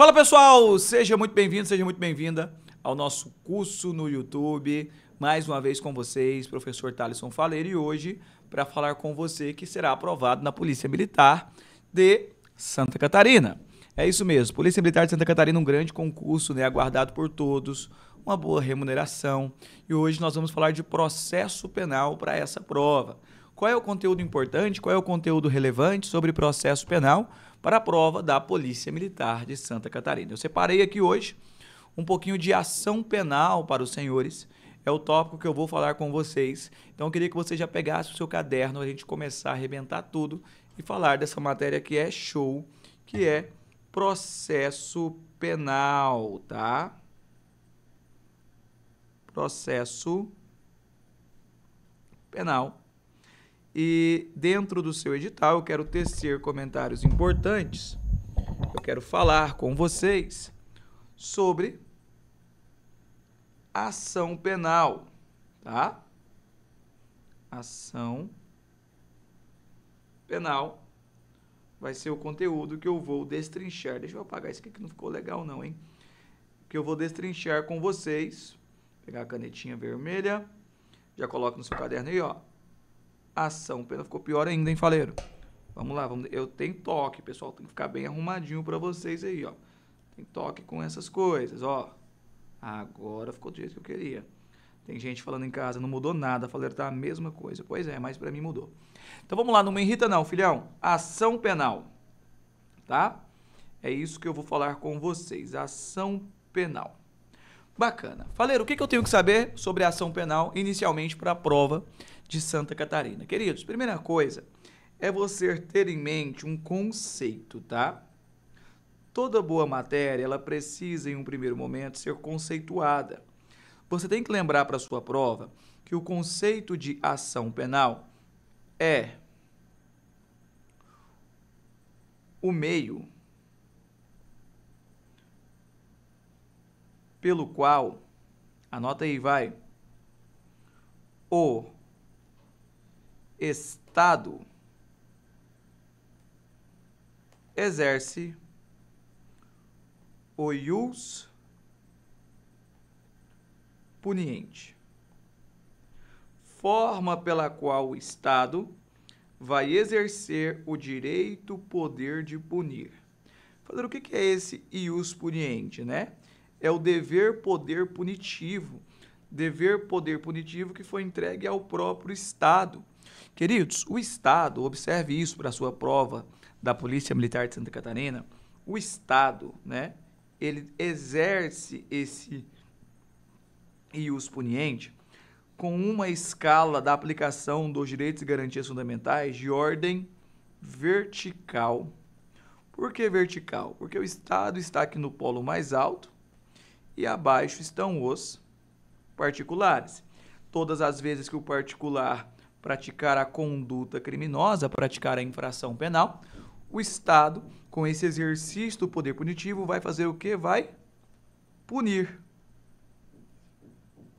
Fala pessoal, seja muito bem-vindo, seja muito bem-vinda ao nosso curso no YouTube. Mais uma vez com vocês, professor Thaleson Faleiro, e hoje para falar com você que será aprovado na Polícia Militar de Santa Catarina. É isso mesmo, Polícia Militar de Santa Catarina, um grande concurso, né, aguardado por todos, uma boa remuneração. E hoje nós vamos falar de processo penal para essa prova. Qual é o conteúdo importante, qual é o conteúdo relevante sobre processo penal? para a prova da Polícia Militar de Santa Catarina. Eu separei aqui hoje um pouquinho de ação penal para os senhores. É o tópico que eu vou falar com vocês. Então eu queria que você já pegasse o seu caderno, a gente começar a arrebentar tudo e falar dessa matéria que é show, que é processo penal, tá? Processo penal e dentro do seu edital, eu quero tecer comentários importantes. Eu quero falar com vocês sobre ação penal, tá? Ação penal vai ser o conteúdo que eu vou destrinchar. Deixa eu apagar isso aqui que não ficou legal não, hein? Que eu vou destrinchar com vocês. Vou pegar a canetinha vermelha, já coloca no seu caderno aí, ó a ação pena ficou pior ainda, hein, Faleiro? Vamos lá, vamos, eu tenho toque, pessoal, tem que ficar bem arrumadinho para vocês aí, ó. Tem toque com essas coisas, ó. Agora ficou do jeito que eu queria. Tem gente falando em casa, não mudou nada, Faleiro tá a mesma coisa. Pois é, mas para mim mudou. Então vamos lá, não me irrita não, filhão. Ação penal, tá? É isso que eu vou falar com vocês, ação penal. Bacana. Faleiro, o que, que eu tenho que saber sobre a ação penal inicialmente para a prova de Santa Catarina? Queridos, primeira coisa é você ter em mente um conceito, tá? Toda boa matéria, ela precisa em um primeiro momento ser conceituada. Você tem que lembrar para sua prova que o conceito de ação penal é o meio pelo qual, anota aí, vai, o Estado exerce o ius puniente, forma pela qual o Estado vai exercer o direito, poder de punir. Fazer o que é esse ius puniente, né? é o dever poder punitivo. Dever poder punitivo que foi entregue ao próprio Estado. Queridos, o Estado, observe isso para a sua prova da Polícia Militar de Santa Catarina, o Estado, né, ele exerce esse ius puniente com uma escala da aplicação dos direitos e garantias fundamentais de ordem vertical. Por que vertical? Porque o Estado está aqui no polo mais alto, e abaixo estão os particulares. Todas as vezes que o particular praticar a conduta criminosa, praticar a infração penal, o Estado, com esse exercício do poder punitivo, vai fazer o que? Vai punir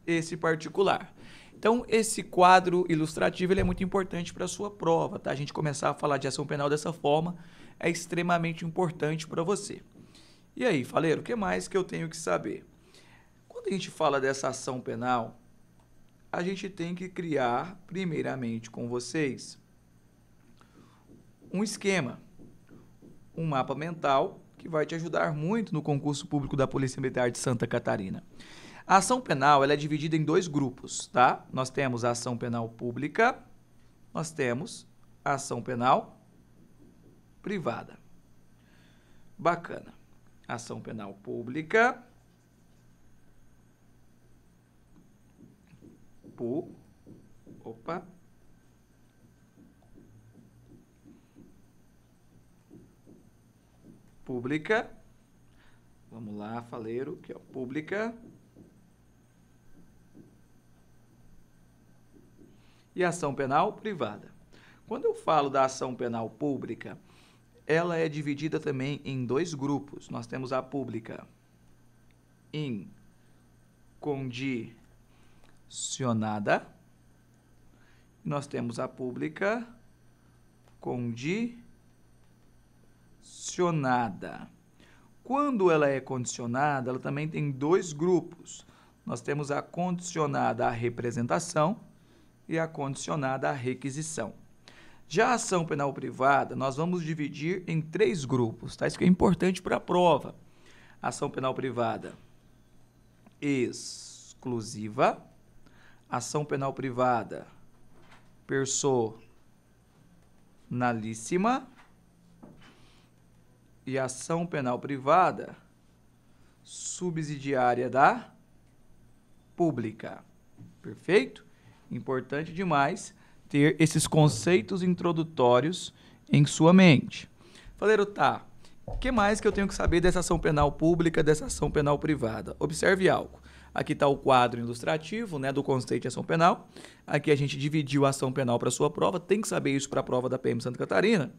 esse particular. Então, esse quadro ilustrativo ele é muito importante para a sua prova. Tá? A gente começar a falar de ação penal dessa forma é extremamente importante para você. E aí, Faleiro, o que mais que eu tenho que saber? Quando a gente fala dessa ação penal, a gente tem que criar, primeiramente com vocês, um esquema, um mapa mental que vai te ajudar muito no concurso público da Polícia Militar de Santa Catarina. A ação penal ela é dividida em dois grupos, tá? Nós temos a ação penal pública, nós temos a ação penal privada. Bacana ação penal pública por opa pública vamos lá faleiro que é pública e ação penal privada quando eu falo da ação penal pública ela é dividida também em dois grupos. Nós temos a pública incondicionada. Nós temos a pública condicionada. Quando ela é condicionada, ela também tem dois grupos. Nós temos a condicionada à representação e a condicionada à requisição. Já a ação penal privada, nós vamos dividir em três grupos, tá? Isso que é importante para a prova. Ação penal privada exclusiva, ação penal privada personalíssima e ação penal privada subsidiária da pública. Perfeito? Importante demais ter esses conceitos introdutórios em sua mente. Faleiro, tá. O que mais que eu tenho que saber dessa ação penal pública, dessa ação penal privada? Observe algo. Aqui está o quadro ilustrativo né, do conceito de ação penal. Aqui a gente dividiu a ação penal para sua prova. Tem que saber isso para a prova da PM Santa Catarina.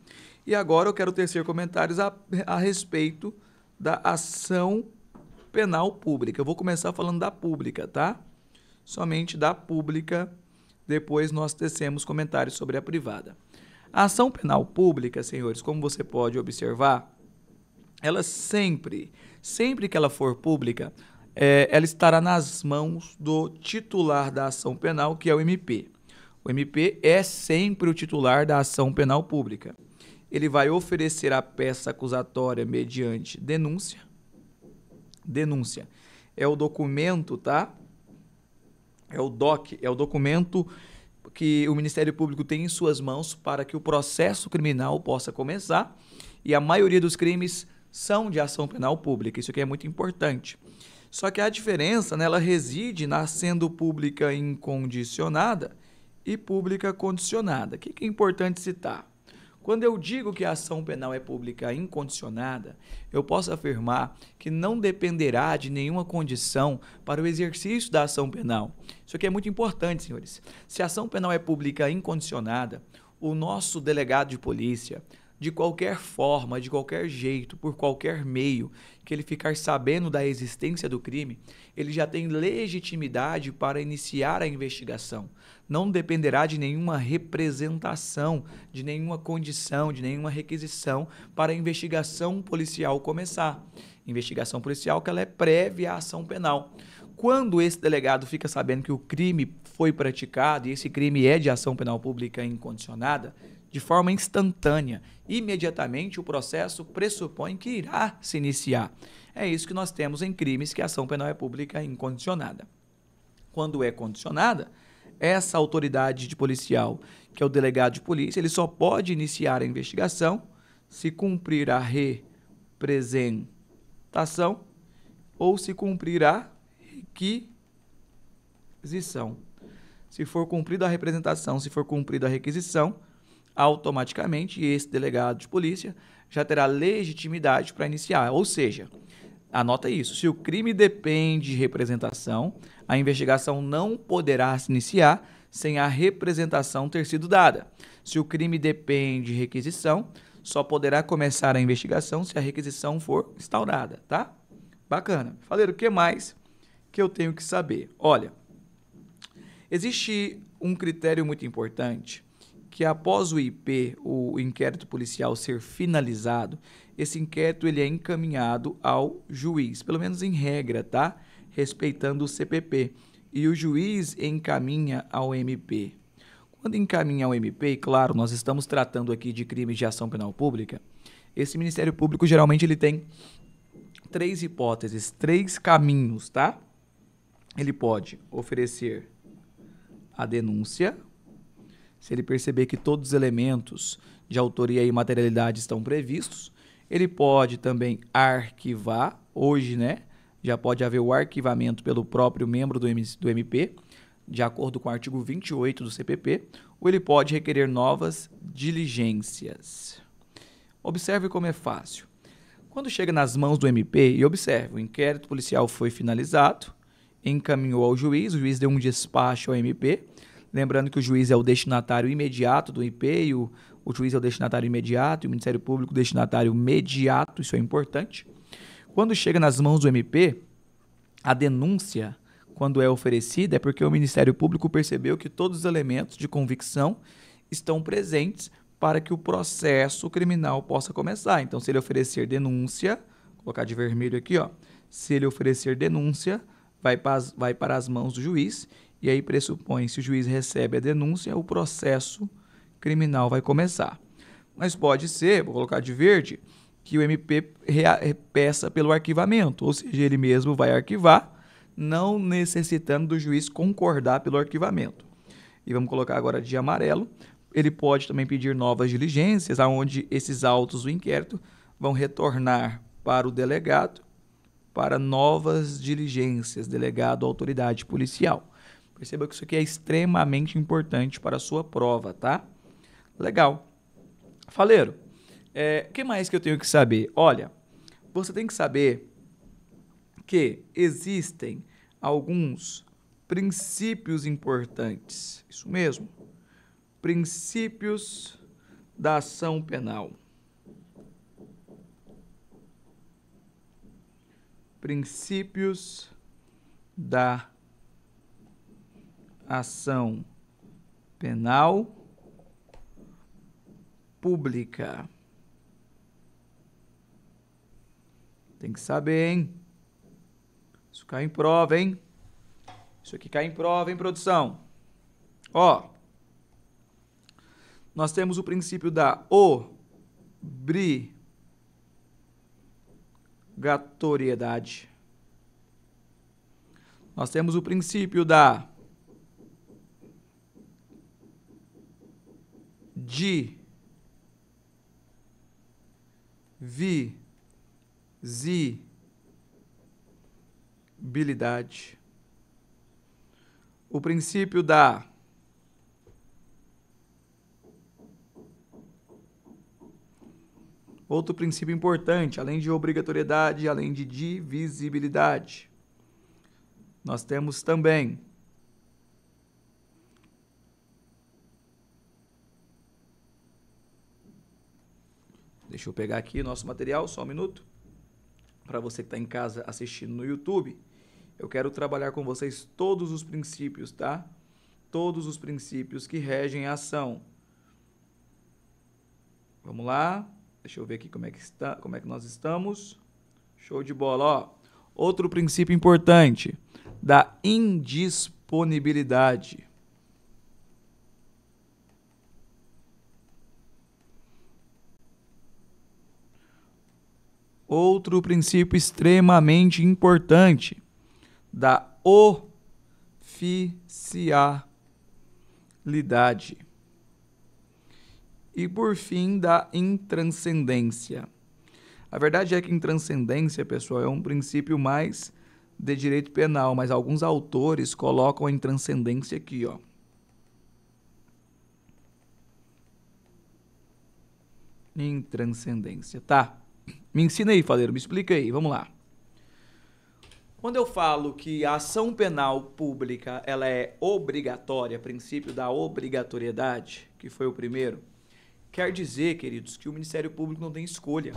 E agora eu quero tecer comentários a, a respeito da ação penal pública. Eu vou começar falando da pública, tá? Somente da pública depois nós tecemos comentários sobre a privada. A ação penal pública, senhores, como você pode observar, ela sempre, sempre que ela for pública, é, ela estará nas mãos do titular da ação penal, que é o MP. O MP é sempre o titular da ação penal pública. Ele vai oferecer a peça acusatória mediante denúncia. Denúncia é o documento, tá? é o DOC, é o documento que o Ministério Público tem em suas mãos para que o processo criminal possa começar e a maioria dos crimes são de ação penal pública. Isso aqui é muito importante. Só que a diferença nela né, reside na sendo pública incondicionada e pública condicionada. O que é importante citar? Quando eu digo que a ação penal é pública incondicionada, eu posso afirmar que não dependerá de nenhuma condição para o exercício da ação penal. Isso aqui é muito importante, senhores. Se a ação penal é pública incondicionada, o nosso delegado de polícia, de qualquer forma, de qualquer jeito, por qualquer meio, que ele ficar sabendo da existência do crime, ele já tem legitimidade para iniciar a investigação. Não dependerá de nenhuma representação, de nenhuma condição, de nenhuma requisição para a investigação policial começar. Investigação policial que ela é prévia à ação penal quando esse delegado fica sabendo que o crime foi praticado e esse crime é de ação penal pública incondicionada, de forma instantânea. Imediatamente o processo pressupõe que irá se iniciar. É isso que nós temos em crimes que a ação penal é pública incondicionada. Quando é condicionada, essa autoridade de policial, que é o delegado de polícia, ele só pode iniciar a investigação se cumprir a representação ou se cumprir a requisição. Se for cumprida a representação, se for cumprida a requisição, automaticamente esse delegado de polícia já terá legitimidade para iniciar. Ou seja, anota isso: se o crime depende de representação, a investigação não poderá se iniciar sem a representação ter sido dada. Se o crime depende de requisição, só poderá começar a investigação se a requisição for instaurada, tá? Bacana. Falei o que mais que eu tenho que saber. Olha, existe um critério muito importante que após o IP, o inquérito policial ser finalizado, esse inquérito ele é encaminhado ao juiz, pelo menos em regra, tá? Respeitando o CPP. E o juiz encaminha ao MP. Quando encaminha ao MP, claro, nós estamos tratando aqui de crimes de ação penal pública. Esse Ministério Público geralmente ele tem três hipóteses, três caminhos, tá? Ele pode oferecer a denúncia, se ele perceber que todos os elementos de autoria e materialidade estão previstos, ele pode também arquivar, hoje, né? Já pode haver o arquivamento pelo próprio membro do, M do MP, de acordo com o artigo 28 do CPP, ou ele pode requerer novas diligências. Observe como é fácil. Quando chega nas mãos do MP, e observe, o inquérito policial foi finalizado, encaminhou ao juiz, o juiz deu um despacho ao MP, Lembrando que o juiz é o destinatário imediato do IP e o, o juiz é o destinatário imediato e o Ministério Público destinatário imediato, isso é importante. Quando chega nas mãos do MP, a denúncia, quando é oferecida, é porque o Ministério Público percebeu que todos os elementos de convicção estão presentes para que o processo criminal possa começar. Então, se ele oferecer denúncia, vou colocar de vermelho aqui, ó, se ele oferecer denúncia, vai para as, vai para as mãos do juiz e aí pressupõe, se o juiz recebe a denúncia, o processo criminal vai começar. Mas pode ser, vou colocar de verde, que o MP eh, peça pelo arquivamento, ou seja, ele mesmo vai arquivar, não necessitando do juiz concordar pelo arquivamento. E vamos colocar agora de amarelo. Ele pode também pedir novas diligências, aonde esses autos do inquérito vão retornar para o delegado para novas diligências, delegado à autoridade policial. Perceba que isso aqui é extremamente importante para a sua prova, tá? Legal. Faleiro, o é, que mais que eu tenho que saber? Olha, você tem que saber que existem alguns princípios importantes. Isso mesmo. Princípios da ação penal. Princípios da ação penal pública. Tem que saber, hein? Isso cai em prova, hein? Isso aqui cai em prova, hein, produção? Ó, nós temos o princípio da obrigatoriedade. Nós temos o princípio da de visibilidade. O princípio da Outro princípio importante, além de obrigatoriedade, além de divisibilidade, nós temos também Deixa eu pegar aqui nosso material, só um minuto. Para você que está em casa assistindo no YouTube, eu quero trabalhar com vocês todos os princípios, tá? Todos os princípios que regem a ação. Vamos lá. Deixa eu ver aqui como é que está, como é que nós estamos. Show de bola, ó. Outro princípio importante da indisponibilidade. outro princípio extremamente importante da oficialidade. E por fim, da intranscendência. A verdade é que intranscendência, pessoal, é um princípio mais de direito penal, mas alguns autores colocam a intranscendência aqui, ó. Intranscendência, tá? Me ensina aí, Faleiro, me explica aí, vamos lá. Quando eu falo que a ação penal pública ela é obrigatória, princípio da obrigatoriedade, que foi o primeiro, quer dizer, queridos, que o Ministério Público não tem escolha.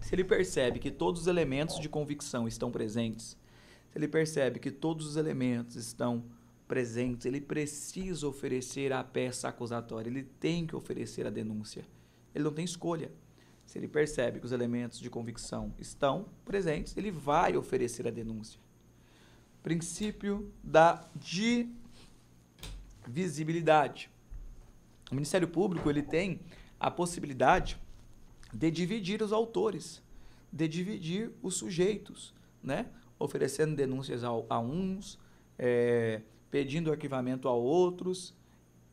Se ele percebe que todos os elementos de convicção estão presentes, se ele percebe que todos os elementos estão presentes, ele precisa oferecer a peça acusatória, ele tem que oferecer a denúncia. Ele não tem escolha. Se ele percebe que os elementos de convicção estão presentes, ele vai oferecer a denúncia. Princípio da divisibilidade. O Ministério Público ele tem a possibilidade de dividir os autores, de dividir os sujeitos, né? oferecendo denúncias a, a uns, é, pedindo arquivamento a outros,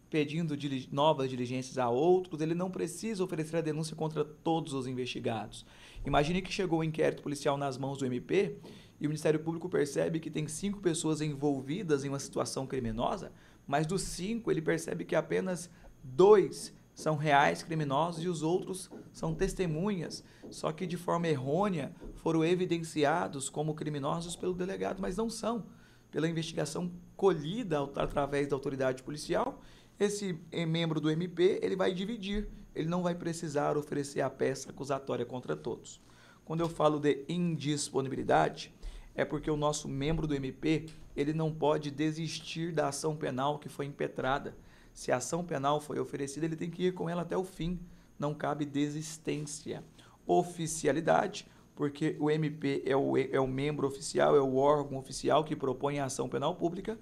pedindo dili novas diligências a outros, ele não precisa oferecer a denúncia contra todos os investigados. Imagine que chegou o um inquérito policial nas mãos do MP e o Ministério Público percebe que tem cinco pessoas envolvidas em uma situação criminosa, mas dos cinco ele percebe que apenas dois são reais criminosos e os outros são testemunhas, só que de forma errônea foram evidenciados como criminosos pelo delegado, mas não são, pela investigação colhida através da autoridade policial esse membro do MP ele vai dividir, ele não vai precisar oferecer a peça acusatória contra todos. Quando eu falo de indisponibilidade, é porque o nosso membro do MP ele não pode desistir da ação penal que foi impetrada. Se a ação penal foi oferecida, ele tem que ir com ela até o fim. Não cabe desistência. Oficialidade, porque o MP é o, é o membro oficial, é o órgão oficial que propõe a ação penal pública.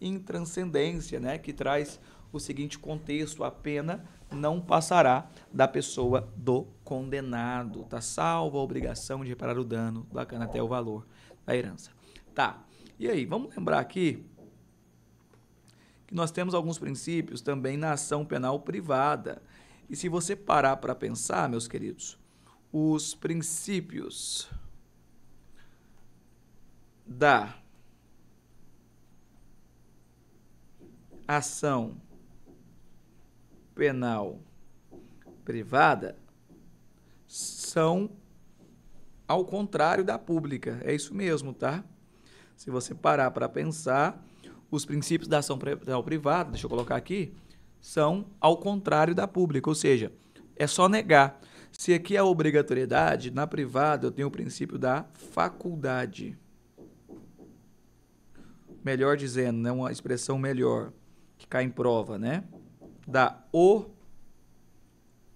Intranscendência, né, que traz o seguinte contexto: a pena não passará da pessoa do condenado. Tá salva a obrigação de reparar o dano, bacana até o valor da herança. Tá. E aí, vamos lembrar aqui que nós temos alguns princípios também na ação penal privada. E se você parar para pensar, meus queridos, os princípios da ação penal privada são ao contrário da pública. É isso mesmo, tá? Se você parar para pensar, os princípios da ação penal privada, deixa eu colocar aqui, são ao contrário da pública, ou seja, é só negar. Se aqui é a obrigatoriedade, na privada eu tenho o princípio da faculdade. Melhor dizendo, né? uma expressão melhor, que cai em prova, né? da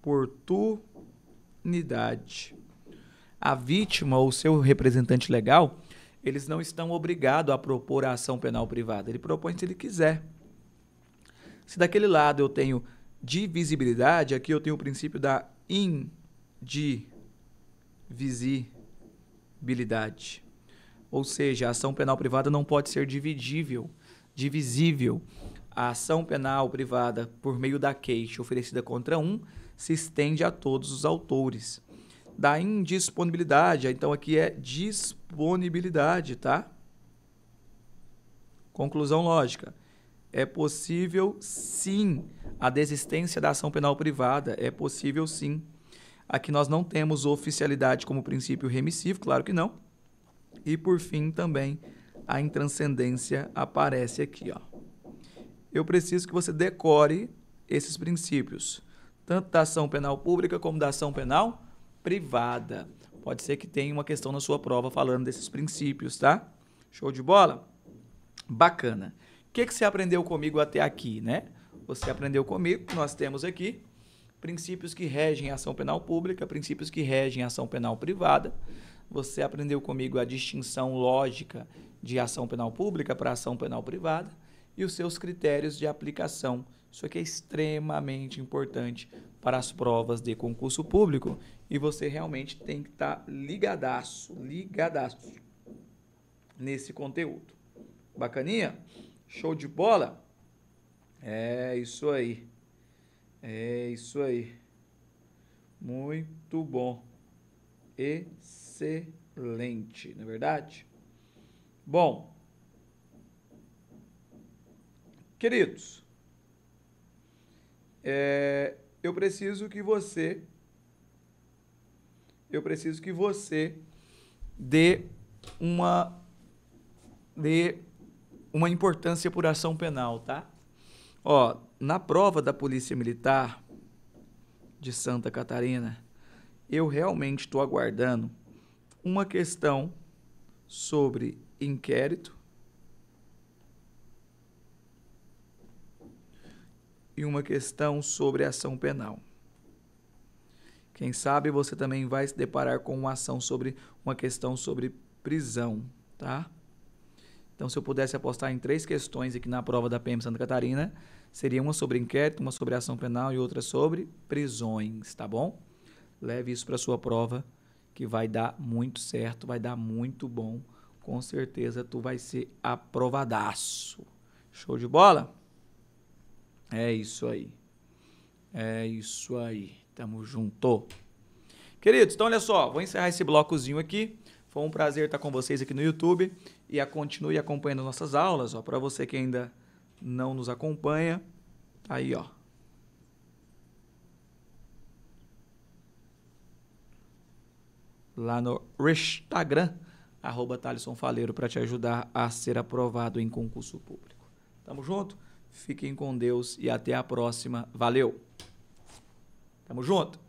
oportunidade. A vítima ou seu representante legal, eles não estão obrigados a propor a ação penal privada. Ele propõe se ele quiser. Se daquele lado eu tenho divisibilidade, aqui eu tenho o princípio da indivisibilidade. Ou seja, a ação penal privada não pode ser dividível, divisível a ação penal privada por meio da queixa oferecida contra um se estende a todos os autores. Da indisponibilidade, então aqui é disponibilidade, tá? Conclusão lógica. É possível sim a desistência da ação penal privada, é possível sim. Aqui nós não temos oficialidade como princípio remissivo, claro que não. E por fim também a intranscendência aparece aqui, ó eu preciso que você decore esses princípios, tanto da ação penal pública como da ação penal privada. Pode ser que tenha uma questão na sua prova falando desses princípios, tá? Show de bola? Bacana. O que, que você aprendeu comigo até aqui, né? Você aprendeu comigo, que nós temos aqui princípios que regem a ação penal pública, princípios que regem a ação penal privada. Você aprendeu comigo a distinção lógica de ação penal pública para ação penal privada e os seus critérios de aplicação. Isso aqui é extremamente importante para as provas de concurso público e você realmente tem que estar tá ligadaço, ligadaço nesse conteúdo. Bacaninha? Show de bola? É isso aí. É isso aí. Muito bom. Excelente, não é verdade? Bom, Queridos, é, eu preciso que você. Eu preciso que você dê uma. dê uma importância por ação penal, tá? Ó, na prova da Polícia Militar de Santa Catarina, eu realmente estou aguardando uma questão sobre inquérito e uma questão sobre ação penal. Quem sabe você também vai se deparar com uma ação sobre uma questão sobre prisão, tá? Então, se eu pudesse apostar em três questões aqui na prova da PM Santa Catarina, seria uma sobre inquérito, uma sobre ação penal e outra sobre prisões, tá bom? Leve isso para sua prova que vai dar muito certo, vai dar muito bom. Com certeza tu vai ser aprovadaço. Show de bola? É isso aí. É isso aí. Tamo junto. Queridos, então olha só, vou encerrar esse blocozinho aqui. Foi um prazer estar com vocês aqui no YouTube e a continue acompanhando nossas aulas, ó, para você que ainda não nos acompanha. Tá aí, ó. Lá no Instagram, arroba Thaleson Faleiro, para te ajudar a ser aprovado em concurso público. Tamo junto? Fiquem com Deus e até a próxima. Valeu! Tamo junto!